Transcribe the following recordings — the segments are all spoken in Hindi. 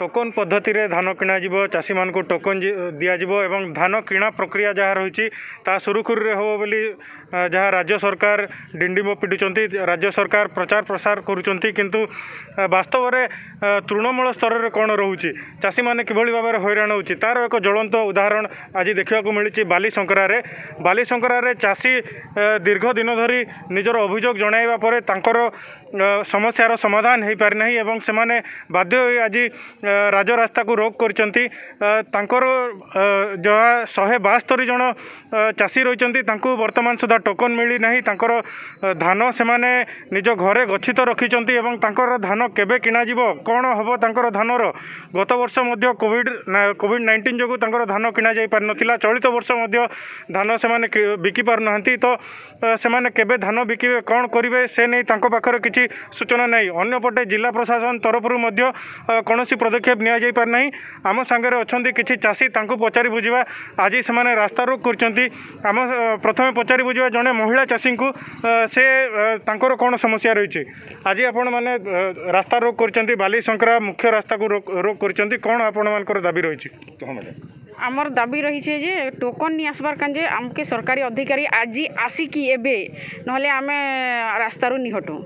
ଟୋକନ ପଦ୍ଧତିରେ ଧାନ କିଣାଯିବ ଚାଷୀମାନଙ୍କୁ ଟୋକନ ଦିଆଯିବ ଏବଂ ଧାନ କିଣା ପ୍ରକ୍ରିୟା ଯାହା ରହିଛି ତାହା ସୁରୁଖୁରୁରେ ହେବ ବୋଲି ଯାହା ରାଜ୍ୟ ସରକାର ଡିଣ୍ଡିମ ପିଟୁଛନ୍ତି ରାଜ୍ୟ ସରକାର ପ୍ରଚାର ପ୍ରସାର କରୁଛନ୍ତି କିନ୍ତୁ ବାସ୍ତବରେ ତୃଣମୂଳ ସ୍ତରରେ କ'ଣ ରହୁଛି ଚାଷୀମାନେ କିଭଳି ଭାବରେ ହଇରାଣ ହେଉଛି ତା'ର ଏକ ଜ୍ୱଳନ୍ତ ଉଦାହରଣ ଆଜି ଦେଖିବାକୁ ମିଳିଛି ବାଲିଶଙ୍କରାରେ ବାଲିଶଙ୍କରାରେ ଚାଷୀ ଦୀର୍ଘ ଦିନ ଧରି ନିଜର ଅଭିଯୋଗ ଜଣାଇବା ପରେ ତାଙ୍କର ସମସ୍ୟାର ସମାଧାନ ହୋଇପାରିନାହିଁ ଏବଂ ସେମାନେ ବାଧ୍ୟ ହୋଇ ଆଜି ରାଜରାସ୍ତାକୁ ରୋକ କରିଛନ୍ତି ତାଙ୍କର ଯାହା ଶହେ ବାସ୍ତରୀ ଜଣ ଚାଷୀ ରହିଛନ୍ତି ତାଙ୍କୁ ବର୍ତ୍ତମାନ ସୁଦ୍ଧା ଟୋକନ୍ ମିଳିନାହିଁ ତାଙ୍କର ଧାନ ସେମାନେ ନିଜ ଘରେ ଗଚ୍ଛିତ ରଖିଛନ୍ତି ଏବଂ ତାଙ୍କର ଧାନ କେବେ କିଣାଯିବ କ'ଣ ହେବ ତାଙ୍କର ଧାନର ଗତ ବର୍ଷ ମଧ୍ୟ କୋଭିଡ଼ କୋଭିଡ଼ ନାଇଣ୍ଟିନ୍ ଯୋଗୁଁ ତାଙ୍କର ଧାନ କିଣାଯାଇପାରିନଥିଲା ଚଳିତ ବର୍ଷ ମଧ୍ୟ ଧାନ ସେମାନେ ବିକି ପାରୁନାହାନ୍ତି ତ ସେମାନେ କେବେ ଧାନ ବିକିବେ କ'ଣ କରିବେ ସେ ନେଇ ତାଙ୍କ ପାଖରେ କିଛି ସୂଚନା ନାହିଁ ଅନ୍ୟପଟେ ଜିଲ୍ଲା ପ୍ରଶାସନ ତରଫରୁ ମଧ୍ୟ କୌଣସି ପ୍ରଦେଶ পদক্ষেপ নিয়াযাইপারি না আম সাগরে অনেক কিছু চাষী তাঁকু পচারি বুঝবা আজ সে রাস্তারোক করছেন আম প্রথমে পচারি বুঝবা জনে মহিলা চাষী সে তাঁকর কোণ সমস্যা রয়েছে আজ আপন মানে রাস্তারোক করছেন বালিশঙ্করা মুখ্য রাস্তাকে রোক করছেন কোণ আপন মানকর দাবি রয়েছে আমার দাবি রয়েছে যে টোকন নিয়ে আসবার কান যে আমাকে সরকারি অধিকারী আজি আসিকি এবে নহলে আমি রাস্তারু নিহটু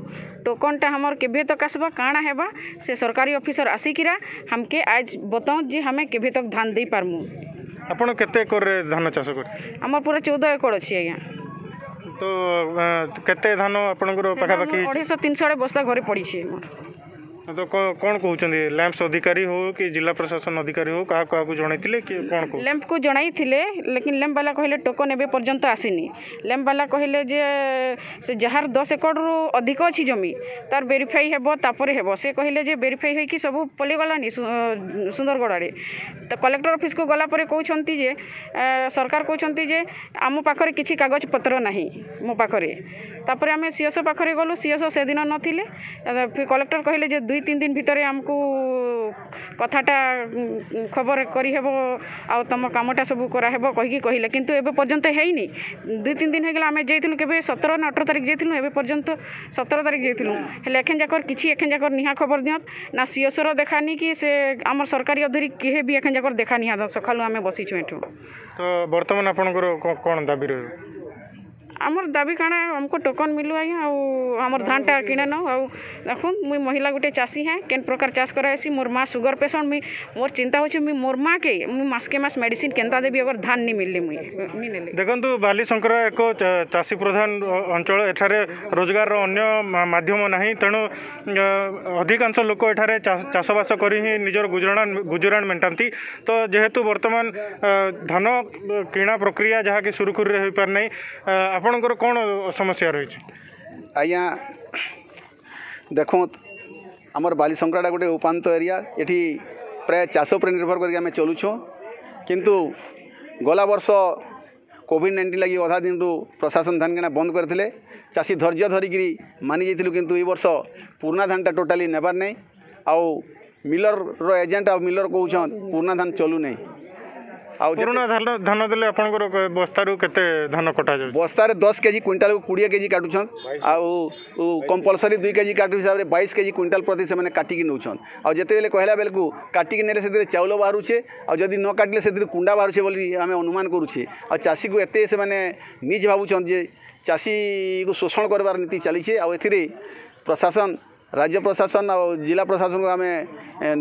टोकनटा हमार केभे तक आसबा काଣା हेबा से सरकारी अफिसर आसिकिरा हमके आज बताओ जे हमें केभे तक धान दे पारमु ଆପଣ କେତେ ଏକରରେ ଧାନ ଚାଷ କରିବେ ଆମର ପୁରା ଚଉଦ ଏକର ଅଛି ଆଜ୍ଞା ତ କେତେ ଧାନ ଆପଣଙ୍କର ପାଖାପାଖି ଅଢ଼େଇଶହ ତିନିଶହ ବସ୍ତା ଘରେ ପଡ଼ିଛି ମୋର तो, तो कौन कौन लैंप्स अधिकारी हो कि जिला प्रशासन अधिकारी हो क्या क्या जन कौन लैंप को जन लेकिन लैंप बाला कहले टोकन एवं पर्यटन आसनी लैंप बाला कहले जार दस एकड़ रु अधिक अच्छी जमी तार वेरीफाई हेबर हे से कहले वेरीफाई होकर सब पलिगलानी सुंदरगढ़ आड़े तो कलेक्टर अफिस् गला कहते सरकार कहते आम पाखे किसी कागज पत्र ना मो पाखे তাপরে আমি সিএসও পাখে গলু সিএসও সেদিন নথিলে কলেক্টর কহিলে যে দুই তিন দিন ভিতরে আমাকে কথাটা খবর করিহেব আও তম কামটা সবু করাহেব কহিকি কহিলে কিন্তু এবে পর্যন্ত হয়নি দুই তিন দিন হয়ে গেল আমি যাইলু কেবে সতেরো না অঠর তারিখ যাইলু এবে পর্যন্ত সতেরো তারিখ যাইলু হলে এখান যাকর কিছু এখান যাকর নিহা খবর দিও না সিএসওর দেখানি কি সে আমার সরকারি অধীরি কে বি এখান যাকর দেখা নিহা সকালু আমি বসিছু এঠু তো বর্তমান আপনার কোণ দাবি রয়েছে आमर दाबी काना हमको टोकन मिलू आज्ञा आम धान टा कि देख मुई महिला गोटे चाषी हाँ केन प्रकार चाष कराएसी मोर माँ सुगर पेसेंट मुई मोर चिंता हो मोर माँ के मसके मस मेडिसीन के देवी अगर धान नहीं मिलने मुई देखु बालीशंकर एक चाषी प्रधान अंचल एठार रोजगार अन्य माध्यम ना तेणु अधिकांश लोक एठार चाषवास कर गुजराण गुजरा मेटा तो जेहेतु बर्तमान धान किणा प्रक्रिया जहाँकि सुरखुरी हो पारना आप ଆପଣଙ୍କର କ'ଣ ସମସ୍ୟା ରହିଛି ଆଜ୍ଞା ଦେଖୁ ଆମର ବାଲିଶଙ୍କରାଟା ଗୋଟେ ଉପାନ୍ତ ଏରିଆ ଏଠି ପ୍ରାୟ ଚାଷ ଉପରେ ନିର୍ଭର କରିକି ଆମେ ଚଲୁଛୁ କିନ୍ତୁ ଗଲା ବର୍ଷ କୋଭିଡ଼ ନାଇଣ୍ଟିନ୍ ଲାଗି ଅଧା ଦିନରୁ ପ୍ରଶାସନ ଧାନ କିଣା ବନ୍ଦ କରିଥିଲେ ଚାଷୀ ଧୈର୍ଯ୍ୟ ଧରିକିରି ମାନି ଯାଇଥିଲୁ କିନ୍ତୁ ଏଇ ବର୍ଷ ପୁରୁଣା ଧାନଟା ଟୋଟାଲି ନେବାର ନାହିଁ ଆଉ ମିଲର୍ର ଏଜେଣ୍ଟ ଆଉ ମିଲର୍ କହୁଛନ୍ ପୁରୁଣା ଧାନ ଚଲୁ ନାହିଁ পুরোনা ধান ধান দেলে আপনার বস্তার কেতে ধান কটা যাবে বস্তার দশ কেজি কুইন্টাল কোড়িয়ে কেজি কাটুছন আপলসরি দুই কেজি কাটু হিসাবে বাইশ কেজি কুইন্টাল প্রতি সে কাটিকি নেছেন আতবে কহিলা বেলকু কাটিকি নেলে সে চাউল বাহুছে আদি ন কাটলে সে কুন্ডা বাহুছে বলে আমি অনুমান করুছে আষী কু এত সে নিজ ভাবুছেন যে চাষী কু শোষণ করবার নীতি চালছে আথিরে প্রশাসন রাজ্য প্রশাসন আর জেলা প্রশাসনকে আমি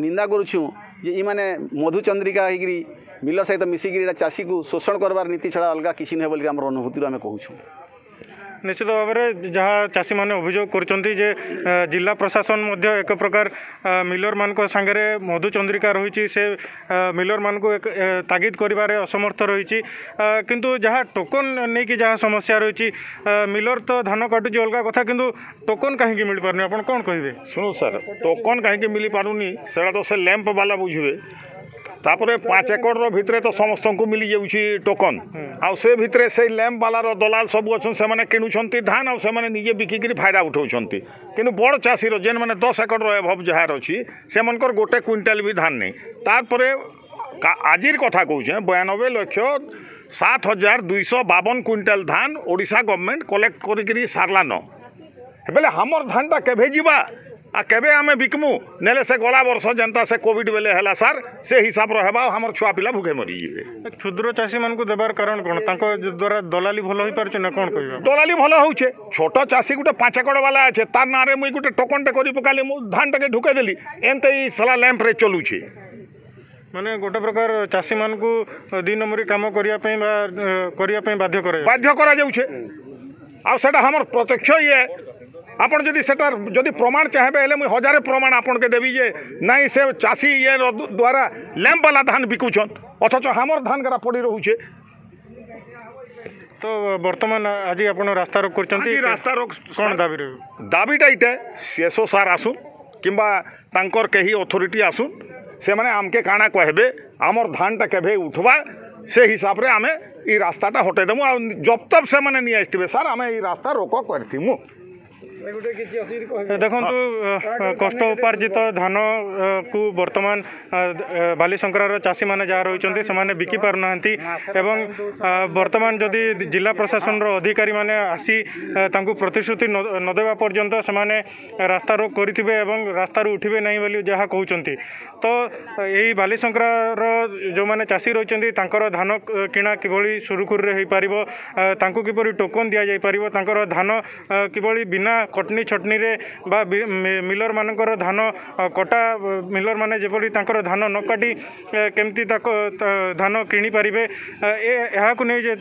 নিন্দা করুছু যে ইমানে মধুচন্দ্রিকা হইকি बिल सहित मिसिक चाषी को शोषण करार नीति छड़ा अलग किसी नुह बोलिए अनुभूति आम कौ निश्चित भाव में जहाँ चाषी मैंने अभोग कर जिला प्रशासन मध्य एक प्रकार मिलर मान सागरे मधुचंद्रिका रही मिलर मान तागिद कर असमर्थ रही कि जहाँ टोकन नहीं कि जहाँ समस्या रही मिलर तो धान काटू अलग कथा कि टोकन कहीं मिल पार नहीं आप कौन कहे शुणु सर टोकन कहीं मिल पार नहीं तो से लैंप बाला बुझे তারপরে পাঁচ একর ভিতরে তো সমস্ত মিলি যাচ্ছি টোকন আউ সে ভিতরে সেই ল্যাম্প বালার দলাল সব অছেন সেমানে কিণুছন্তি ধান আউ সেমানে নিজে করে ফায়দা উঠাউছন্তি কিন্তু বড় চাষী যেন মানে দশ একর এভব যাহার অছি সেমানকর গোটে কুইন্টাল বি ধান নেই তারপরে আজির কথা কৌছে বয়ানব্বই লক্ষ সাত হাজার দুইশ বাবন কুইন্টাল ধান ওড়িশা গভর্নমেন্ট কলেক্ট করি সারলান বেলে আমার ধানটা কেভে যা आ केबे आमे बिकमु ना से गला बर्ष जनता से कोविड बेले हला सार से हिसाब रहबा हमर छुआ पिला भूखे मरि क्षुद्र चाषी मान को देबार कारण कौन ताको द्वारा दलाली भलो होई परछ ना कौन कह दलाली भल होउछे छोट चाषी गोटे पांच एकड़ वाला आछे तार नारे मुई गुटे टोकन टे करी पकाले धान टके ढुके देली एनते ई सला लैंप रे माने गोटे प्रकार चाषी मान को दिन नंबरी काम करिया बाध्य करे बाध्य करा जाउछे आ प्रत्यक्ष ये आपड़ी से प्रमाण चाहे मुझे हजार प्रमाण आपन के देवी जे नाई से चाषी ये द्वारा लैंप बाला धान बिकुचन अथच हमर धान गरा पड़ी रोचे तो बर्तमान आज आप रास्ता रोक कर रास्ता रोक कौन दाबी रोक दाबीटा ये सेसो सार आसुँ कि कहीं अथोरीटी आसुँ से आमके काणा कहे आमर धानटा के उठवा से हिसाब से आम ये रास्ताटा हटेदेमु आ जब तब से नहीं आसवे सार आम ये रास्ता रोक करमु देखु कष्टार्जित धान को बर्तमान बालीशंकर चाषी मैंने जहाँ रही बिकी पार ना बर्तमान जदि जिला प्रशासन अधिकारी मैंने आसी प्रतिश्रुति नदे पर्यटन से मैंने रास्ता रोक एवं रास्त उठे ना बोली जहाँ कहते तो यही बालीशंकर जो मैंने चाषी रही धान किणा किभि सुरखुरी हो पार किपर टोकन दि जापर धान किभ बिना କଟନୀ ଛଟନୀରେ ବା ମିଲରମାନଙ୍କର ଧାନ କଟା ମିଲରମାନେ ଯେପରି ତାଙ୍କର ଧାନ ନ କାଟି କେମିତି ତାକୁ ଧାନ କିଣିପାରିବେ ଏହାକୁ ନେଇ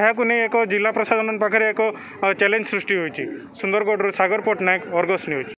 ଏହାକୁ ନେଇ ଏକ ଜିଲ୍ଲା ପ୍ରଶାସନ ପାଖରେ ଏକ ଚ୍ୟାଲେଞ୍ଜ ସୃଷ୍ଟି ହୋଇଛି ସୁନ୍ଦରଗଡ଼ରୁ ସାଗର ପଟ୍ଟନାୟକ ଅର୍ଗସ୍ ନ୍ୟୁଜ୍